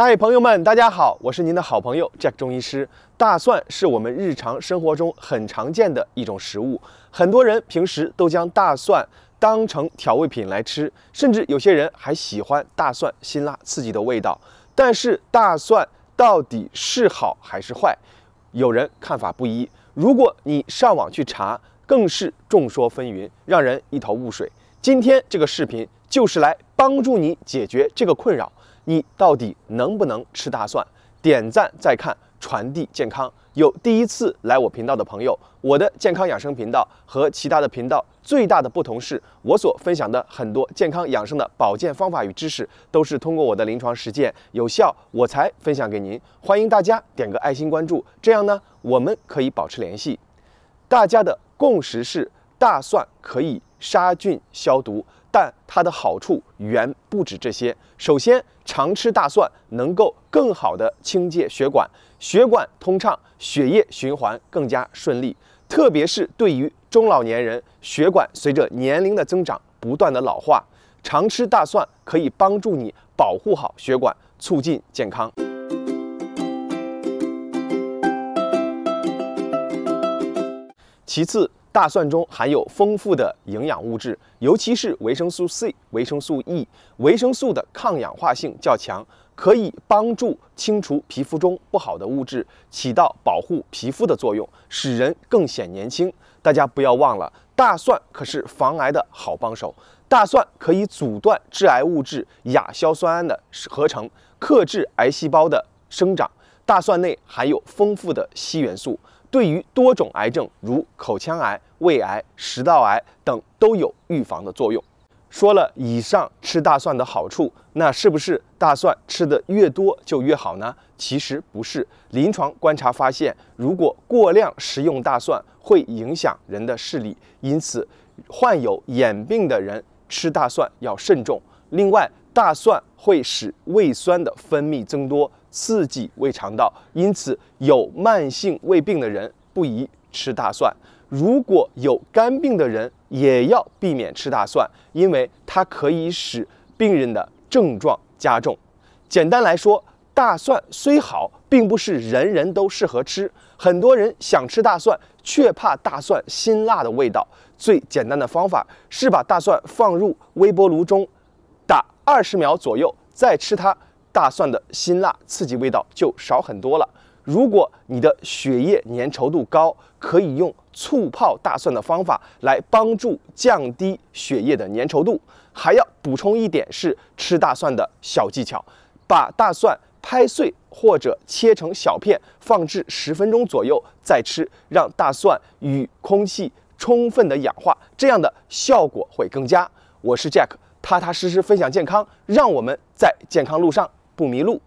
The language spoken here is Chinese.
嗨，朋友们，大家好，我是您的好朋友 Jack 中医师。大蒜是我们日常生活中很常见的一种食物，很多人平时都将大蒜当成调味品来吃，甚至有些人还喜欢大蒜辛辣刺激的味道。但是大蒜到底是好还是坏，有人看法不一。如果你上网去查，更是众说纷纭，让人一头雾水。今天这个视频就是来帮助你解决这个困扰。你到底能不能吃大蒜？点赞再看，传递健康。有第一次来我频道的朋友，我的健康养生频道和其他的频道最大的不同是，我所分享的很多健康养生的保健方法与知识，都是通过我的临床实践有效，我才分享给您。欢迎大家点个爱心关注，这样呢，我们可以保持联系。大家的共识是，大蒜可以杀菌消毒。但它的好处远不止这些。首先，常吃大蒜能够更好的清洁血管，血管通畅，血液循环更加顺利。特别是对于中老年人，血管随着年龄的增长不断的老化，常吃大蒜可以帮助你保护好血管，促进健康。其次。大蒜中含有丰富的营养物质，尤其是维生素 C、维生素 E，维生素的抗氧化性较强，可以帮助清除皮肤中不好的物质，起到保护皮肤的作用，使人更显年轻。大家不要忘了，大蒜可是防癌的好帮手。大蒜可以阻断致癌物质亚硝酸胺的合成，克制癌细胞的生长。大蒜内含有丰富的硒元素。对于多种癌症，如口腔癌、胃癌、食道癌等，都有预防的作用。说了以上吃大蒜的好处，那是不是大蒜吃的越多就越好呢？其实不是，临床观察发现，如果过量食用大蒜，会影响人的视力，因此患有眼病的人吃大蒜要慎重。另外，大蒜会使胃酸的分泌增多，刺激胃肠道，因此有慢性胃病的人不宜吃大蒜。如果有肝病的人，也要避免吃大蒜，因为它可以使病人的症状加重。简单来说，大蒜虽好，并不是人人都适合吃。很多人想吃大蒜，却怕大蒜辛辣的味道。最简单的方法是把大蒜放入微波炉中。二十秒左右再吃它，大蒜的辛辣刺激味道就少很多了。如果你的血液粘稠度高，可以用醋泡大蒜的方法来帮助降低血液的粘稠度。还要补充一点是吃大蒜的小技巧：把大蒜拍碎或者切成小片，放置十分钟左右再吃，让大蒜与空气充分的氧化，这样的效果会更佳。我是 Jack。踏踏实实分享健康，让我们在健康路上不迷路。